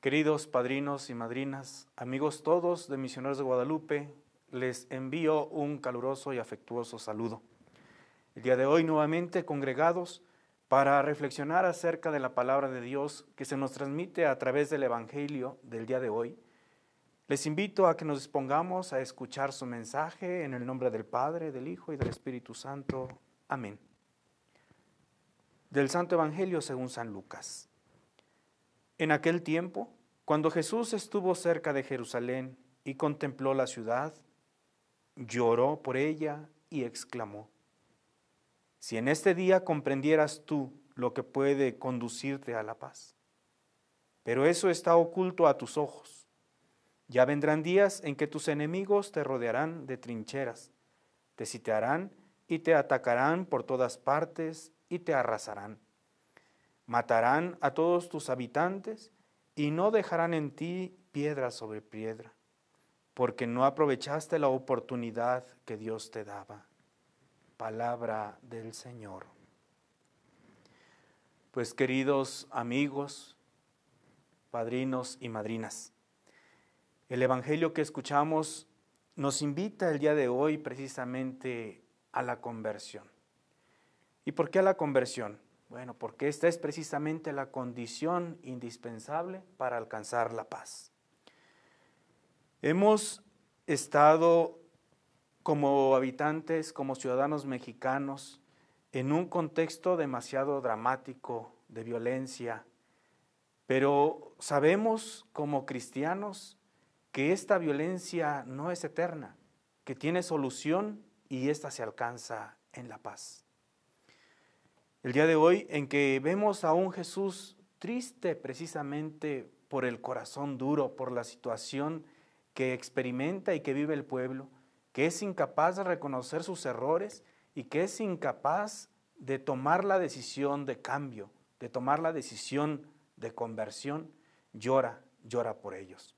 Queridos padrinos y madrinas, amigos todos de Misioneros de Guadalupe, les envío un caluroso y afectuoso saludo. El día de hoy nuevamente congregados para reflexionar acerca de la palabra de Dios que se nos transmite a través del Evangelio del día de hoy. Les invito a que nos dispongamos a escuchar su mensaje en el nombre del Padre, del Hijo y del Espíritu Santo. Amén. Del Santo Evangelio según San Lucas. En aquel tiempo, cuando Jesús estuvo cerca de Jerusalén y contempló la ciudad, lloró por ella y exclamó, si en este día comprendieras tú lo que puede conducirte a la paz, pero eso está oculto a tus ojos. Ya vendrán días en que tus enemigos te rodearán de trincheras, te sitiarán y te atacarán por todas partes y te arrasarán matarán a todos tus habitantes y no dejarán en ti piedra sobre piedra, porque no aprovechaste la oportunidad que Dios te daba. Palabra del Señor. Pues queridos amigos, padrinos y madrinas, el Evangelio que escuchamos nos invita el día de hoy precisamente a la conversión. ¿Y por qué a la conversión? Bueno, porque esta es precisamente la condición indispensable para alcanzar la paz. Hemos estado como habitantes, como ciudadanos mexicanos, en un contexto demasiado dramático de violencia, pero sabemos como cristianos que esta violencia no es eterna, que tiene solución y esta se alcanza en la paz. El día de hoy en que vemos a un Jesús triste precisamente por el corazón duro, por la situación que experimenta y que vive el pueblo, que es incapaz de reconocer sus errores y que es incapaz de tomar la decisión de cambio, de tomar la decisión de conversión, llora, llora por ellos.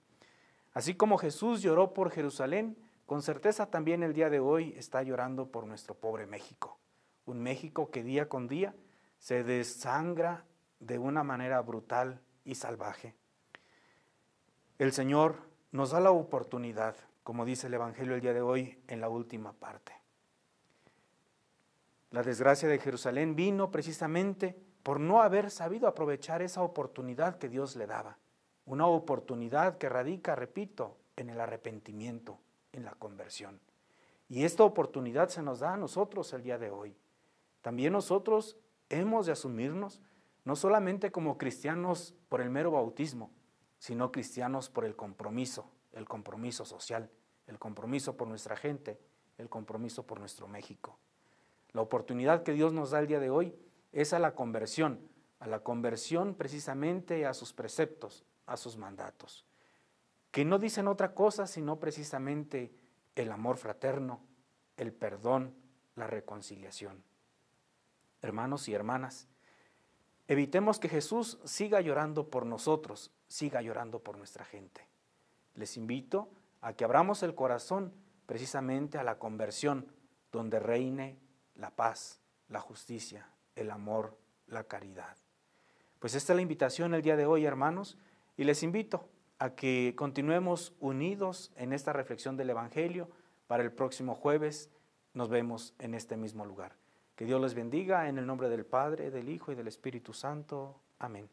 Así como Jesús lloró por Jerusalén, con certeza también el día de hoy está llorando por nuestro pobre México un México que día con día se desangra de una manera brutal y salvaje. El Señor nos da la oportunidad, como dice el Evangelio el día de hoy, en la última parte. La desgracia de Jerusalén vino precisamente por no haber sabido aprovechar esa oportunidad que Dios le daba. Una oportunidad que radica, repito, en el arrepentimiento, en la conversión. Y esta oportunidad se nos da a nosotros el día de hoy. También nosotros hemos de asumirnos no solamente como cristianos por el mero bautismo, sino cristianos por el compromiso, el compromiso social, el compromiso por nuestra gente, el compromiso por nuestro México. La oportunidad que Dios nos da el día de hoy es a la conversión, a la conversión precisamente a sus preceptos, a sus mandatos, que no dicen otra cosa sino precisamente el amor fraterno, el perdón, la reconciliación hermanos y hermanas, evitemos que Jesús siga llorando por nosotros, siga llorando por nuestra gente. Les invito a que abramos el corazón precisamente a la conversión, donde reine la paz, la justicia, el amor, la caridad. Pues esta es la invitación el día de hoy, hermanos, y les invito a que continuemos unidos en esta reflexión del Evangelio. Para el próximo jueves nos vemos en este mismo lugar. Que Dios les bendiga en el nombre del Padre, del Hijo y del Espíritu Santo. Amén.